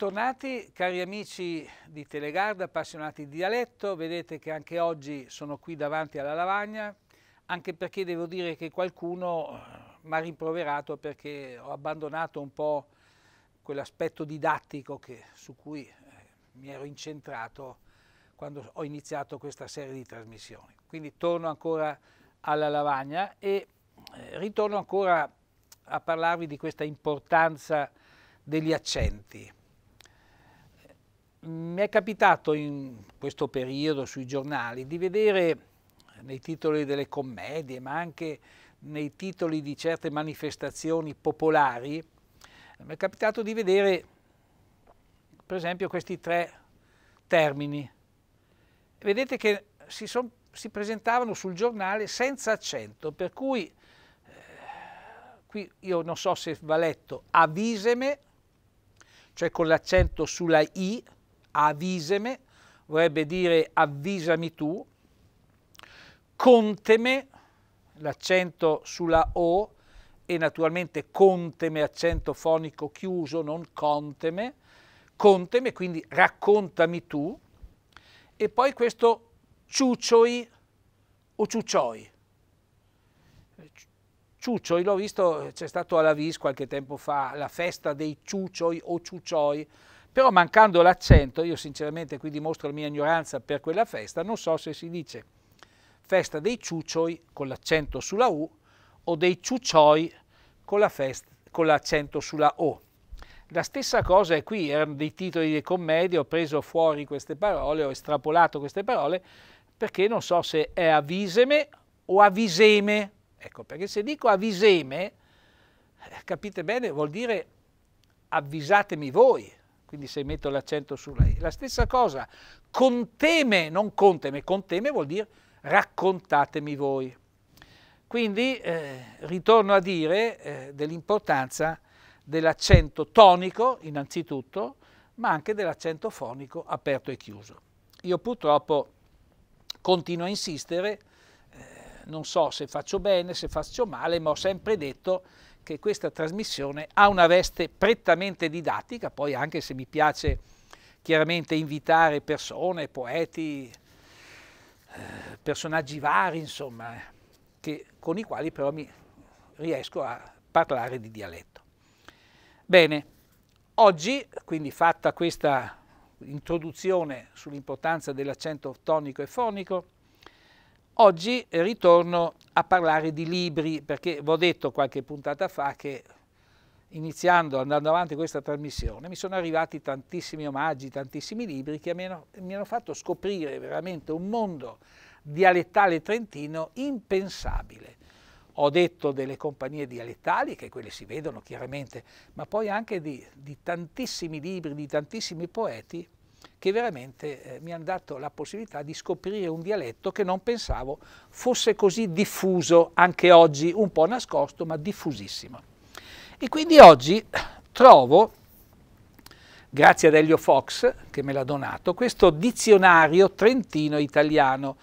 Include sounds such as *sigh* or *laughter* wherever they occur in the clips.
Bentornati cari amici di Telegarda, appassionati di dialetto, vedete che anche oggi sono qui davanti alla lavagna, anche perché devo dire che qualcuno eh, mi ha rimproverato perché ho abbandonato un po' quell'aspetto didattico che, su cui eh, mi ero incentrato quando ho iniziato questa serie di trasmissioni. Quindi torno ancora alla lavagna e eh, ritorno ancora a parlarvi di questa importanza degli accenti mi è capitato in questo periodo sui giornali di vedere nei titoli delle commedie, ma anche nei titoli di certe manifestazioni popolari, mi è capitato di vedere per esempio questi tre termini. Vedete che si, son, si presentavano sul giornale senza accento, per cui eh, qui io non so se va letto aviseme, cioè con l'accento sulla I, aviseme, vorrebbe dire avvisami tu, conteme, l'accento sulla O, e naturalmente conteme, accento fonico chiuso, non conteme, conteme, quindi raccontami tu, e poi questo ciuccioi o ciuccioi. Ciuccioi, l'ho visto, c'è stato alla Vis qualche tempo fa, la festa dei ciuccioi o ciuccioi, però mancando l'accento, io sinceramente qui dimostro la mia ignoranza per quella festa, non so se si dice festa dei ciuccioi con l'accento sulla U o dei ciuccioi con l'accento sulla O. La stessa cosa è qui, erano dei titoli di commedie, ho preso fuori queste parole, ho estrapolato queste parole, perché non so se è avviseme o avviseme. Ecco, perché se dico avviseme, eh, capite bene, vuol dire avvisatemi voi, quindi se metto l'accento sulla E. La stessa cosa, conteme, non conteme, conteme vuol dire raccontatemi voi. Quindi eh, ritorno a dire eh, dell'importanza dell'accento tonico innanzitutto, ma anche dell'accento fonico aperto e chiuso. Io purtroppo continuo a insistere, eh, non so se faccio bene, se faccio male, ma ho sempre detto che questa trasmissione ha una veste prettamente didattica, poi anche se mi piace chiaramente invitare persone, poeti, eh, personaggi vari, insomma, eh, che, con i quali però mi riesco a parlare di dialetto. Bene, oggi, quindi fatta questa introduzione sull'importanza dell'accento tonico e fonico, Oggi ritorno a parlare di libri perché vi ho detto qualche puntata fa che iniziando, andando avanti questa trasmissione, mi sono arrivati tantissimi omaggi, tantissimi libri che mi hanno, mi hanno fatto scoprire veramente un mondo dialettale trentino impensabile. Ho detto delle compagnie dialettali, che quelle si vedono chiaramente, ma poi anche di, di tantissimi libri, di tantissimi poeti che veramente eh, mi hanno dato la possibilità di scoprire un dialetto che non pensavo fosse così diffuso anche oggi, un po' nascosto ma diffusissimo. E quindi oggi trovo, grazie ad Elio Fox che me l'ha donato, questo dizionario trentino italiano.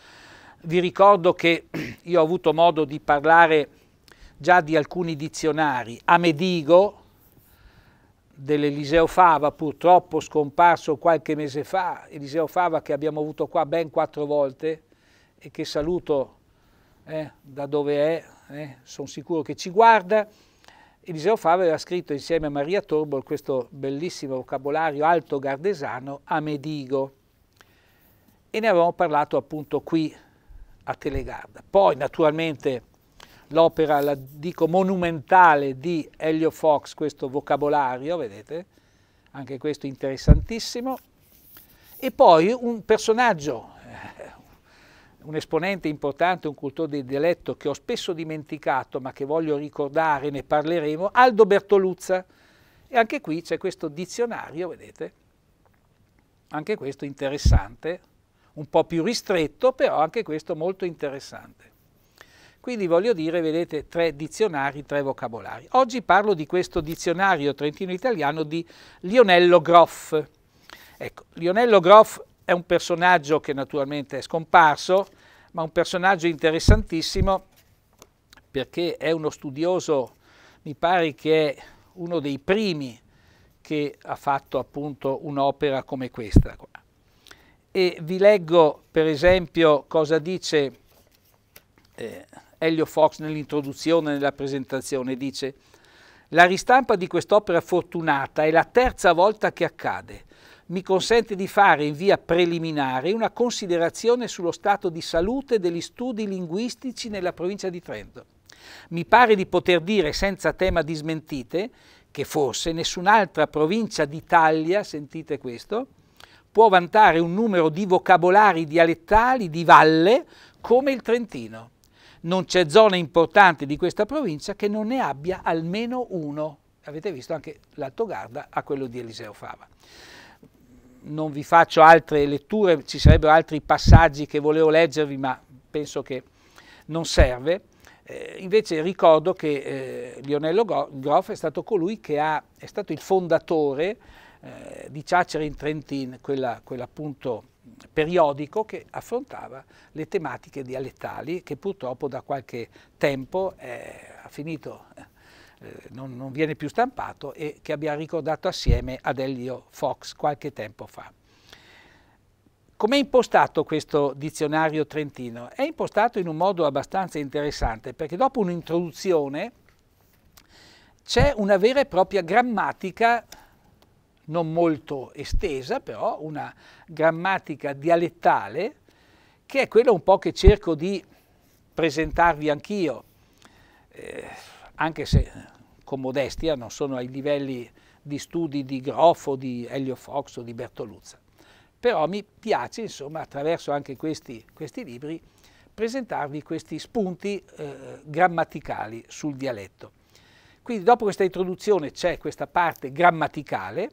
Vi ricordo che io ho avuto modo di parlare già di alcuni dizionari, Amedigo, dell'Eliseo Fava, purtroppo scomparso qualche mese fa, Eliseo Fava che abbiamo avuto qua ben quattro volte e che saluto eh, da dove è, eh, sono sicuro che ci guarda. Eliseo Fava aveva scritto insieme a Maria Torbol questo bellissimo vocabolario alto gardesano a Medigo e ne avevamo parlato appunto qui a Telegarda. Poi naturalmente l'opera, la dico, monumentale di Elio Fox, questo vocabolario, vedete, anche questo interessantissimo. E poi un personaggio, eh, un esponente importante, un cultore del dialetto che ho spesso dimenticato ma che voglio ricordare, ne parleremo, Aldo Bertoluzza. E anche qui c'è questo dizionario, vedete, anche questo interessante, un po' più ristretto, però anche questo molto interessante. Quindi voglio dire, vedete, tre dizionari, tre vocabolari. Oggi parlo di questo dizionario trentino-italiano di Lionello Groff. Ecco, Lionello Groff è un personaggio che naturalmente è scomparso, ma un personaggio interessantissimo perché è uno studioso, mi pare che è uno dei primi che ha fatto appunto un'opera come questa. E vi leggo per esempio cosa dice eh, Elio Fox nell'introduzione e nella presentazione, dice «La ristampa di quest'opera fortunata è la terza volta che accade. Mi consente di fare in via preliminare una considerazione sullo stato di salute degli studi linguistici nella provincia di Trento. Mi pare di poter dire senza tema di smentite che forse nessun'altra provincia d'Italia, sentite questo, può vantare un numero di vocabolari dialettali di valle come il Trentino non c'è zona importante di questa provincia che non ne abbia almeno uno. Avete visto anche l'Alto Garda a quello di Eliseo Fava. Non vi faccio altre letture, ci sarebbero altri passaggi che volevo leggervi, ma penso che non serve. Eh, invece ricordo che eh, Lionello Groff è stato colui che ha, è stato il fondatore eh, di Ciacere in Trentin, quella, quella appunto periodico che affrontava le tematiche dialettali che purtroppo da qualche tempo eh, ha finito, eh, eh, non, non, viene più stampato e che abbiamo ricordato assieme ad Elio Fox qualche tempo fa. Com'è impostato questo dizionario trentino? È impostato in un modo abbastanza interessante perché dopo un'introduzione c'è una vera e propria grammatica non molto estesa, però una grammatica dialettale che è quella un po' che cerco di presentarvi anch'io, eh, anche se eh, con modestia non sono ai livelli di studi di Groff o di Elio Fox o di Bertoluzza. Però mi piace, insomma, attraverso anche questi, questi libri, presentarvi questi spunti eh, grammaticali sul dialetto. Quindi dopo questa introduzione c'è questa parte grammaticale,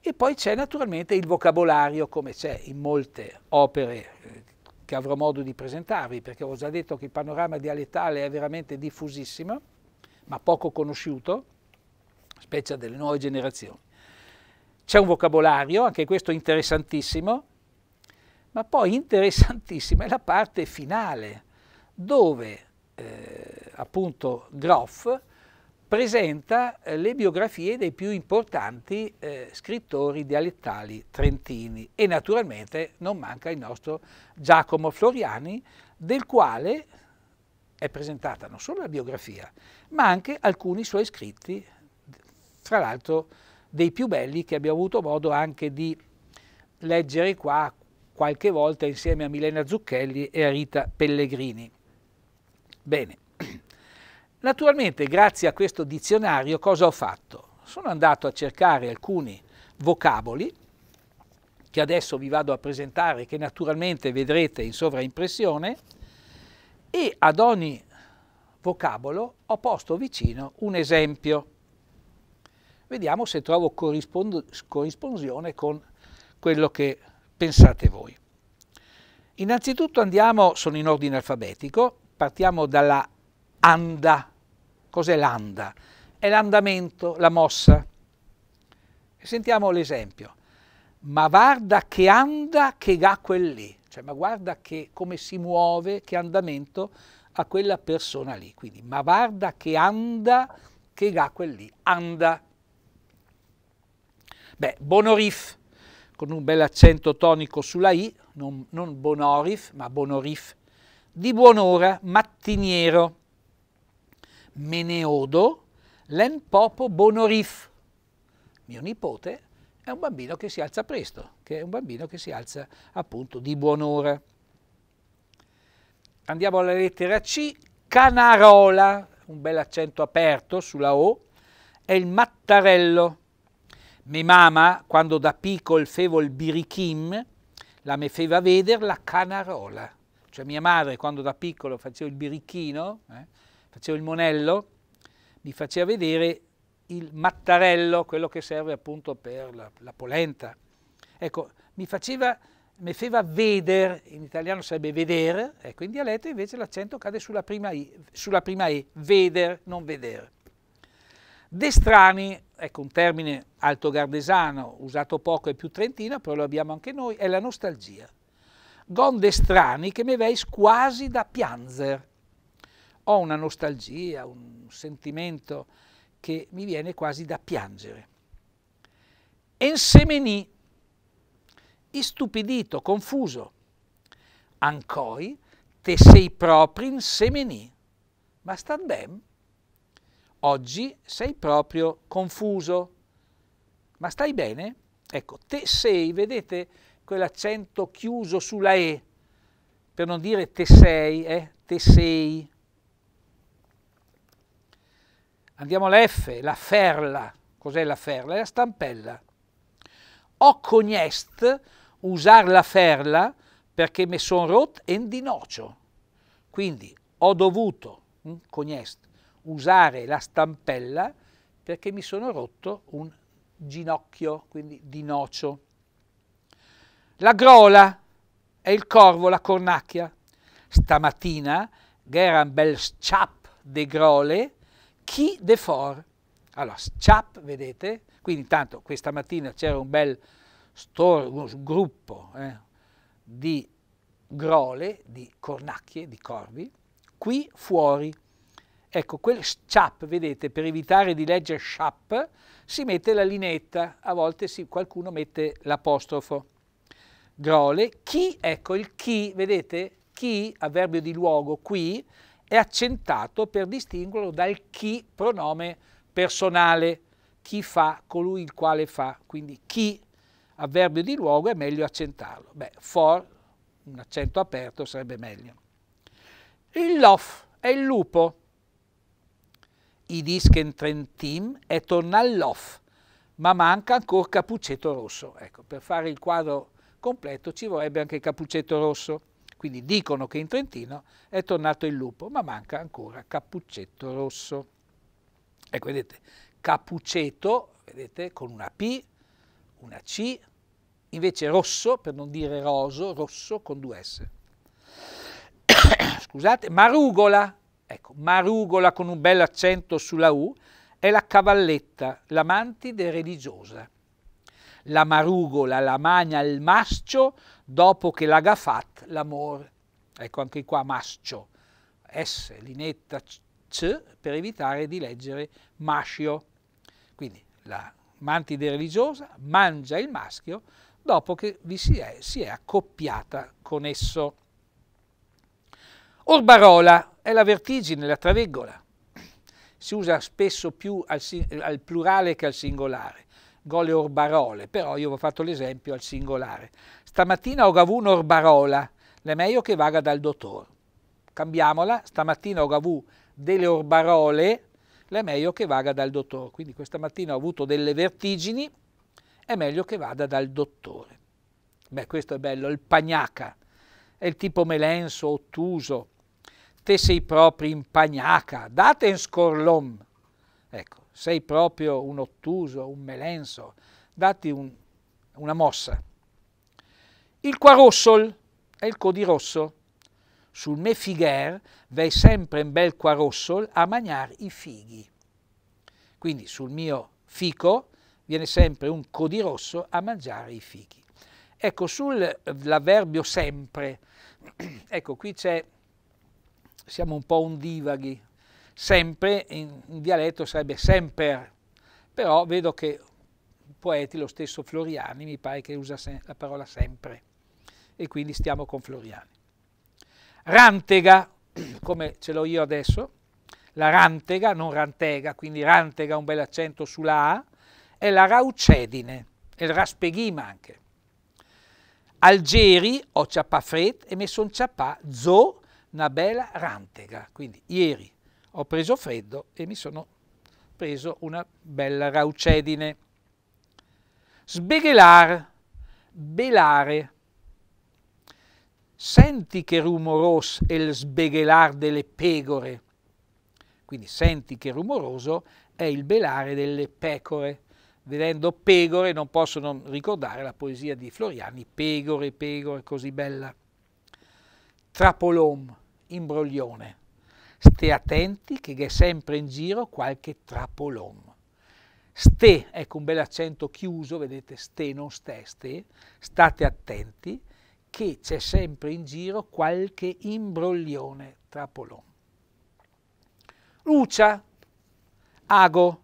e poi c'è naturalmente il vocabolario, come c'è in molte opere eh, che avrò modo di presentarvi, perché ho già detto che il panorama dialettale è veramente diffusissimo, ma poco conosciuto, specie delle nuove generazioni. C'è un vocabolario, anche questo interessantissimo, ma poi interessantissima è la parte finale, dove eh, appunto Groff presenta eh, le biografie dei più importanti eh, scrittori dialettali trentini e naturalmente non manca il nostro Giacomo Floriani, del quale è presentata non solo la biografia, ma anche alcuni suoi scritti, tra l'altro dei più belli che abbiamo avuto modo anche di leggere qua qualche volta insieme a Milena Zucchelli e a Rita Pellegrini. Bene. Naturalmente, grazie a questo dizionario, cosa ho fatto? Sono andato a cercare alcuni vocaboli che adesso vi vado a presentare, che naturalmente vedrete in sovraimpressione, e ad ogni vocabolo ho posto vicino un esempio. Vediamo se trovo corrispondenza con quello che pensate voi. Innanzitutto andiamo, sono in ordine alfabetico, partiamo dalla anda. Cos'è l'anda? È l'andamento, la mossa. Sentiamo l'esempio. Ma guarda che anda che ha lì. Cioè, ma guarda che, come si muove, che andamento ha quella persona lì. Quindi, ma guarda che anda che ha lì. Anda. Beh, Bonorif, con un bel accento tonico sulla I, non, non Bonorif, ma Bonorif, di buon'ora, mattiniero. Meneodo len popo bonorif. Mio nipote è un bambino che si alza presto, che è un bambino che si alza appunto di buon'ora. Andiamo alla lettera C, canarola, un bel accento aperto sulla O, è il mattarello. Me mama, quando da piccolo fevo il birichim, la me feva vedere la canarola. Cioè mia madre, quando da piccolo facevo il birichino, eh, facevo il monello, mi faceva vedere il mattarello, quello che serve appunto per la, la polenta. Ecco, mi faceva, mi faceva vedere, in italiano sarebbe vedere, ecco, in dialetto invece l'accento cade sulla prima, I, sulla prima E, veder, non vedere. Destrani, ecco un termine altogardesano, usato poco e più trentino, però lo abbiamo anche noi, è la nostalgia. Gonde strani che mi veis quasi da pianzer ho una nostalgia, un sentimento che mi viene quasi da piangere. Ensemeni, istupidito, confuso. Ancoi, te sei proprio insemeni, ma sta ben. Oggi sei proprio confuso, ma stai bene? Ecco, te sei, vedete quell'accento chiuso sulla E, per non dire te sei, eh? te sei. Andiamo alla F, la ferla. Cos'è la ferla? È la stampella. Ho cognest usar la ferla perché mi son rot en dinocio. Quindi ho dovuto, hm, cognest, usare la stampella perché mi sono rotto un ginocchio, quindi di nocio. La grola è il corvo, la cornacchia. Stamattina, Geran bel chap de grole, chi de for. Allora, CHAP, vedete? Quindi intanto questa mattina c'era un bel store, uno gruppo eh, di grole, di cornacchie, di corvi, qui fuori. Ecco, quel chap, vedete, per evitare di leggere shap, si mette la linetta, a volte si, qualcuno mette l'apostrofo. Grole, chi, ecco il chi, vedete, chi, avverbio di luogo, qui, è accentato per distinguerlo dal chi pronome personale, chi fa, colui il quale fa, quindi chi avverbio di luogo è meglio accentarlo. Beh, for, un accento aperto sarebbe meglio. Il lof è il lupo. I disken Trentim è Tornallof, ma manca ancora cappuccetto Rosso. Ecco, per fare il quadro completo ci vorrebbe anche cappuccetto Rosso. Quindi dicono che in Trentino è tornato il lupo, ma manca ancora Cappuccetto Rosso. Ecco, vedete, Cappuccetto, vedete, con una P, una C, invece rosso, per non dire roso, rosso con due S. *coughs* Scusate, Marugola, ecco, Marugola con un bel accento sulla U, è la cavalletta, la mantide religiosa la marugola, la magna, il mascio, dopo che l'ha gafat, l'amore. Ecco anche qua mascio, S, linetta C, per evitare di leggere mascio. Quindi la mantide religiosa mangia il maschio dopo che vi si è, si è accoppiata con esso. Orbarola è la vertigine, la traveggola. Si usa spesso più al, al plurale che al singolare gol Orbarole, però io ho fatto l'esempio al singolare. Stamattina ho gavuto Orbarola, è meglio che vaga dal dottor. Cambiamola, stamattina ho gavuto delle Orbarole, è meglio che vaga dal dottor. Quindi questa mattina ho avuto delle vertigini, è meglio che vada dal dottore. Beh, questo è bello, il pagnaca, è il tipo melenso, ottuso, te sei proprio in pagnaca, date in scorlom, Ecco, sei proprio un ottuso, un melenso, datti un, una mossa. Il quarossol è il codirosso. Sul me figer vei sempre un bel quarossol a mangiare i fighi. Quindi sul mio fico viene sempre un codirosso a mangiare i fighi. Ecco, sull'avverbio sempre, *clears throat* ecco qui c'è, siamo un po' un divaghi, sempre, in, in dialetto sarebbe sempre, però vedo che poeti, lo stesso Floriani, mi pare che usa la parola sempre, e quindi stiamo con Floriani. Rantega, *clears throat* come ce l'ho io adesso, la rantega, non rantega, quindi rantega un bel accento sulla A, è la raucedine, è il raspeghima anche. Algeri ho o ciapafret e messo un ciapà zo una bella rantega, quindi ieri ho preso freddo e mi sono preso una bella raucedine. Sbeghelar, belare. Senti che rumoros è il sbeghelar delle pecore. Quindi senti che rumoroso è il belare delle pecore. Vedendo pecore non posso non ricordare la poesia di Floriani, pecore, pecore, così bella. Trapolom, imbroglione. Ste attenti che c'è sempre in giro qualche trapolon. Ste, ecco un bel accento chiuso, vedete, ste non ste, ste, state attenti che c'è sempre in giro qualche imbroglione trapolon. Lucia, ago,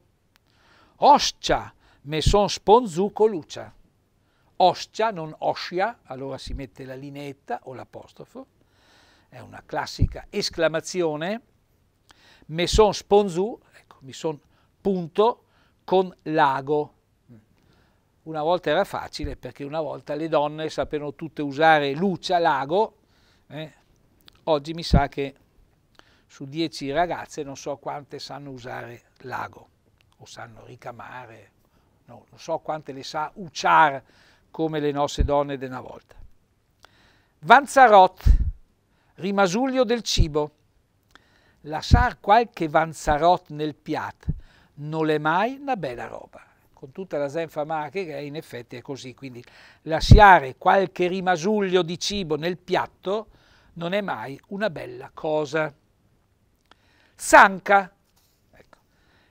oscia, me son sponzuco lucia. Oscia, non oscia, allora si mette la linetta o l'apostrofo, è una classica esclamazione, me son sponzu, ecco, mi son punto, con lago. Una volta era facile perché una volta le donne sapevano tutte usare lucia, lago, eh? oggi mi sa che su dieci ragazze non so quante sanno usare lago o sanno ricamare, no, non so quante le sa uciar come le nostre donne di una volta. Vanzarot, rimasuglio del cibo. Lasciar qualche vanzarot nel piat non è mai una bella roba. Con tutta la zenfa marche che in effetti è così, quindi lasciare qualche rimasuglio di cibo nel piatto non è mai una bella cosa. Sanca ecco,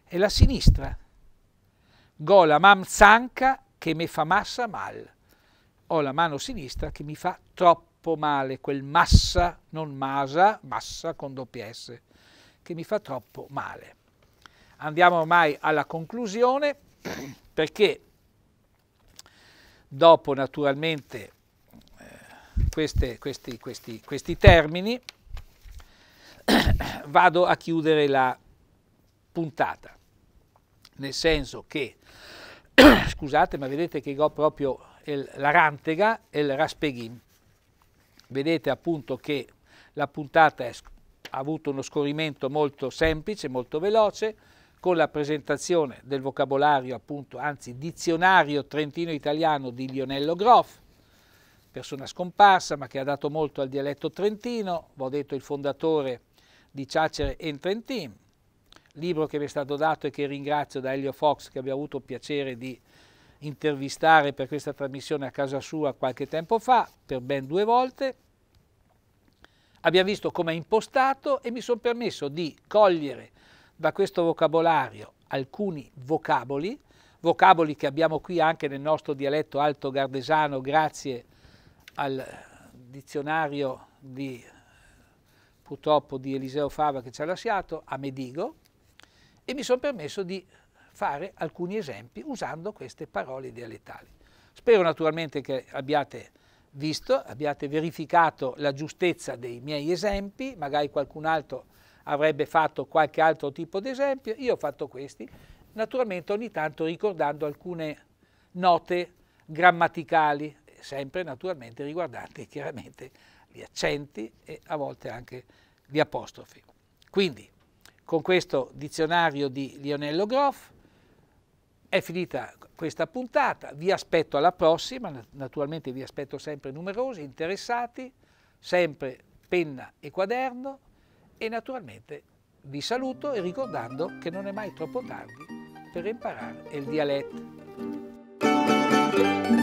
è la sinistra. Gola mam sanca che mi fa massa mal. Ho la mano sinistra che mi fa troppo troppo male quel massa, non masa, massa con doppia S, che mi fa troppo male. Andiamo ormai alla conclusione *clears throat* perché dopo naturalmente eh, queste, questi, questi, questi termini *clears throat* vado a chiudere la puntata, nel senso che, *clears throat* scusate ma vedete che ho proprio il, la rantega e il raspeghin, vedete appunto che la puntata è, ha avuto uno scorrimento molto semplice, molto veloce, con la presentazione del vocabolario, appunto, anzi dizionario trentino-italiano di Lionello Groff, persona scomparsa ma che ha dato molto al dialetto trentino, ho detto il fondatore di Ciacere in Trentin, libro che vi è stato dato e che ringrazio da Elio Fox che abbia avuto il piacere di intervistare per questa trasmissione a casa sua qualche tempo fa, per ben due volte. Abbiamo visto come è impostato e mi sono permesso di cogliere da questo vocabolario alcuni vocaboli, vocaboli che abbiamo qui anche nel nostro dialetto alto gardesano grazie al dizionario di, purtroppo di Eliseo Fava che ci ha lasciato, a Medigo, e mi sono permesso di fare alcuni esempi usando queste parole dialettali. Spero naturalmente che abbiate visto, abbiate verificato la giustezza dei miei esempi, magari qualcun altro avrebbe fatto qualche altro tipo di esempio, io ho fatto questi, naturalmente ogni tanto ricordando alcune note grammaticali, sempre naturalmente riguardanti chiaramente gli accenti e a volte anche gli apostrofi. Quindi con questo dizionario di Lionello Groff è finita questa puntata, vi aspetto alla prossima, naturalmente vi aspetto sempre numerosi, interessati, sempre penna e quaderno e naturalmente vi saluto e ricordando che non è mai troppo tardi per imparare il dialetto.